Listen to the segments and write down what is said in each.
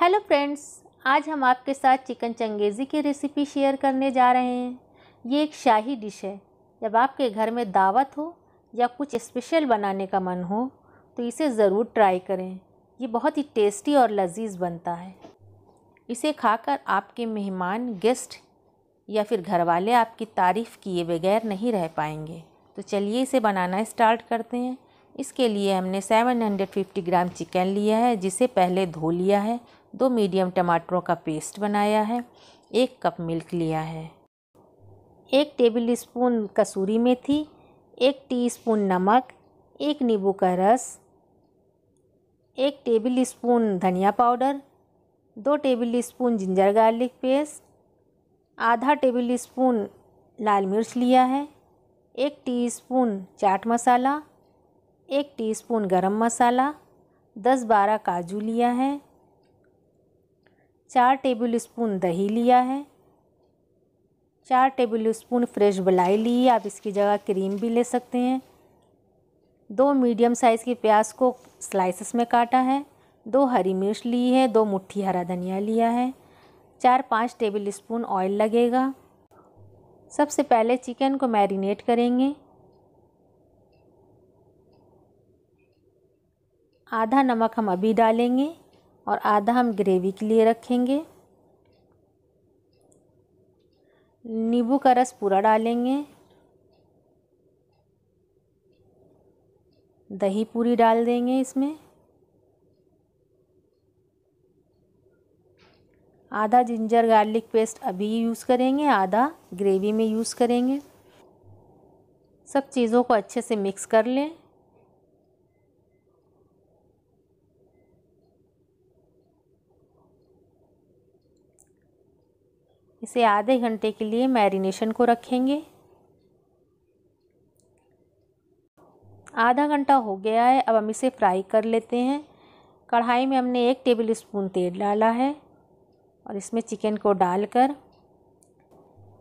hello friends आज हम आपके साथ चिकन चंगेज़ी की रेसिपी शेयर करने जा रहे हैं ये एक शाही डिश है जब आपके घर में दावत हो या कुछ स्पेशल बनाने का मन हो तो इसे ज़रूर ट्राई करें ये बहुत ही टेस्टी और लजीज बनता है इसे खाकर आपके मेहमान गेस्ट या फिर घर वाले आपकी तारीफ़ किए बगैर नहीं रह पाएंगे तो चलिए इसे बनाना स्टार्ट करते हैं इसके लिए हमने 750 ग्राम चिकन लिया है जिसे पहले धो लिया है दो मीडियम टमाटरों का पेस्ट बनाया है एक कप मिल्क लिया है एक टेबल स्पून कसूरी मेथी एक टीस्पून नमक एक नींबू का रस एक टेबल स्पून धनिया पाउडर दो tablespoon ginger garlic paste आधा टेबल स्पून लाल मिर्च लिया है एक टीस्पून चाट मसाला एक टीस्पून गरम मसाला दस बारह काजू लिया है चार टेबल स्पून दही लिया है चार टेबल स्पून फ्रेश बलाई ली आप इसकी जगह क्रीम भी ले सकते हैं दो मीडियम साइज़ की प्याज को स्लाइसिस में काटा है दो हरी मिर्च ली है दो मुट्ठी हरा धनिया लिया है चार पाँच टेबल स्पून ऑयल लगेगा सबसे पहले चिकन को मैरिनेट करेंगे आधा नमक हम अभी डालेंगे और आधा हम ग्रेवी के लिए रखेंगे नींबू का रस पूरा डालेंगे दही पूरी डाल देंगे इसमें आधा जिंजर गार्लिक पेस्ट अभी यूज़ करेंगे आधा ग्रेवी में यूज़ करेंगे सब चीज़ों को अच्छे से मिक्स कर लें इसे आधे घंटे के लिए मैरिनेशन को रखेंगे आधा घंटा हो गया है अब हम इसे फ्राई कर लेते हैं कढ़ाई में हमने एक टेबल स्पून तेल डाला है और इसमें चिकन को डालकर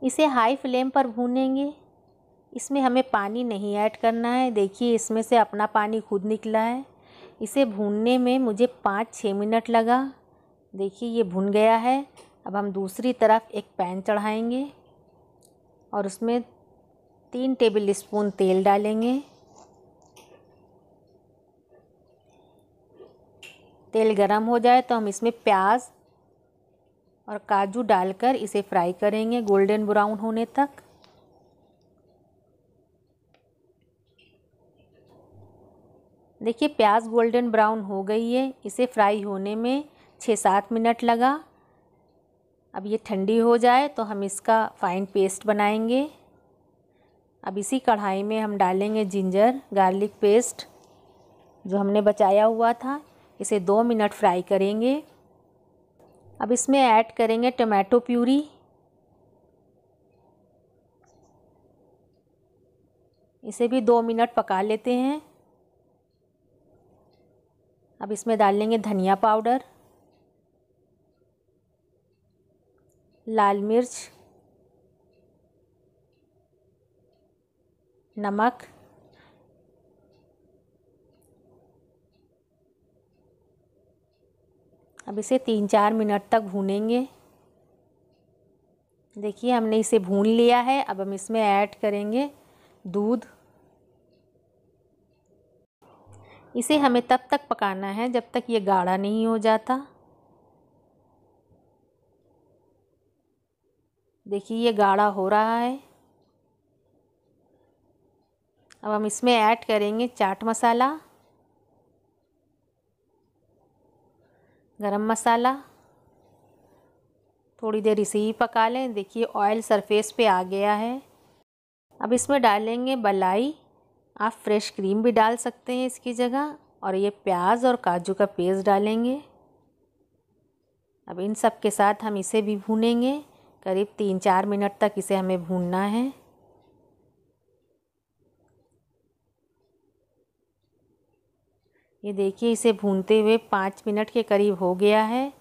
इसे हाई फ्लेम पर भूनेंगे इसमें हमें पानी नहीं ऐड करना है देखिए इसमें से अपना पानी खुद निकला है इसे भूनने में मुझे पाँच छः मिनट लगा देखिए ये भुन गया है अब हम दूसरी तरफ एक पैन चढ़ाएंगे और उसमें तीन टेबल स्पून तेल डालेंगे तेल गरम हो जाए तो हम इसमें प्याज और काजू डालकर इसे फ्राई करेंगे गोल्डन ब्राउन होने तक देखिए प्याज गोल्डन ब्राउन हो गई है इसे फ्राई होने में छः सात मिनट लगा अब ये ठंडी हो जाए तो हम इसका फ़ाइन पेस्ट बनाएंगे अब इसी कढ़ाई में हम डालेंगे जिंजर गार्लिक पेस्ट जो हमने बचाया हुआ था इसे दो मिनट फ्राई करेंगे अब इसमें ऐड करेंगे टमाटो प्यूरी इसे भी दो मिनट पका लेते हैं अब इसमें डाल लेंगे धनिया पाउडर लाल मिर्च नमक अब इसे तीन चार मिनट तक भूनेंगे देखिए हमने इसे भून लिया है अब हम इसमें ऐड करेंगे दूध इसे हमें तब तक पकाना है जब तक ये गाढ़ा नहीं हो जाता देखिए ये गाढ़ा हो रहा है अब हम इसमें ऐड करेंगे चाट मसाला गरम मसाला थोड़ी देर इसे ही पका लें देखिए ऑयल सरफेस पे आ गया है अब इसमें डालेंगे बलाई आप फ्रेश क्रीम भी डाल सकते हैं इसकी जगह और ये प्याज और काजू का पेस्ट डालेंगे अब इन सब के साथ हम इसे भी भूनेंगे करीब तीन चार मिनट तक इसे हमें भूनना है ये देखिए इसे भूनते हुए पाँच मिनट के करीब हो गया है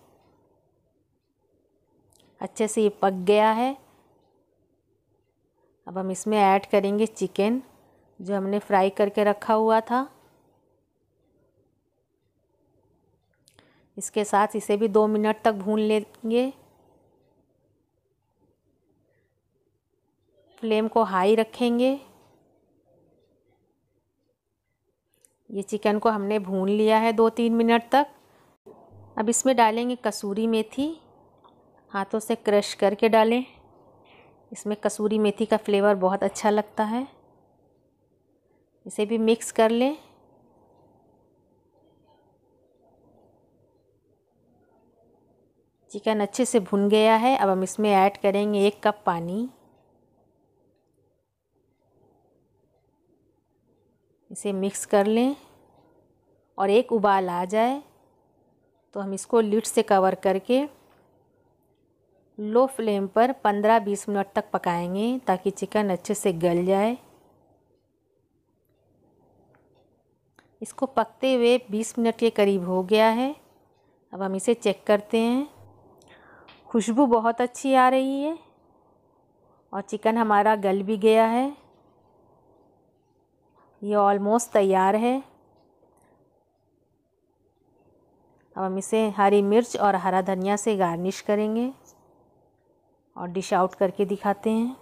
अच्छे से ये पक गया है अब हम इसमें ऐड करेंगे चिकन जो हमने फ्राई करके रखा हुआ था इसके साथ इसे भी दो मिनट तक भून लेंगे फ्लेम को हाई रखेंगे ये चिकन को हमने भून लिया है दो तीन मिनट तक अब इसमें डालेंगे कसूरी मेथी हाथों से क्रश करके डालें इसमें कसूरी मेथी का फ्लेवर बहुत अच्छा लगता है इसे भी मिक्स कर लें चिकन अच्छे से भुन गया है अब हम इसमें ऐड करेंगे एक कप पानी इसे मिक्स कर लें और एक उबाल आ जाए तो हम इसको लिट से कवर करके लो फ्लेम पर पंद्रह बीस मिनट तक पकाएंगे ताकि चिकन अच्छे से गल जाए इसको पकते हुए बीस मिनट के करीब हो गया है अब हम इसे चेक करते हैं खुशबू बहुत अच्छी आ रही है और चिकन हमारा गल भी गया है ये ऑलमोस्ट तैयार है अब हम इसे हरी मिर्च और हरा धनिया से गार्निश करेंगे और डिश आउट करके दिखाते हैं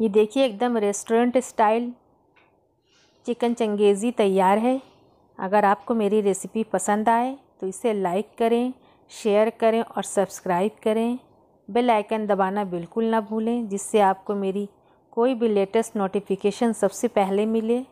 ये देखिए एकदम रेस्टोरेंट स्टाइल चिकन चंगेज़ी तैयार है अगर आपको मेरी रेसिपी पसंद आए तो इसे लाइक करें शेयर करें और सब्सक्राइब करें बेल आइकन दबाना बिल्कुल ना भूलें जिससे आपको मेरी कोई भी लेटेस्ट नोटिफिकेशन सबसे पहले मिले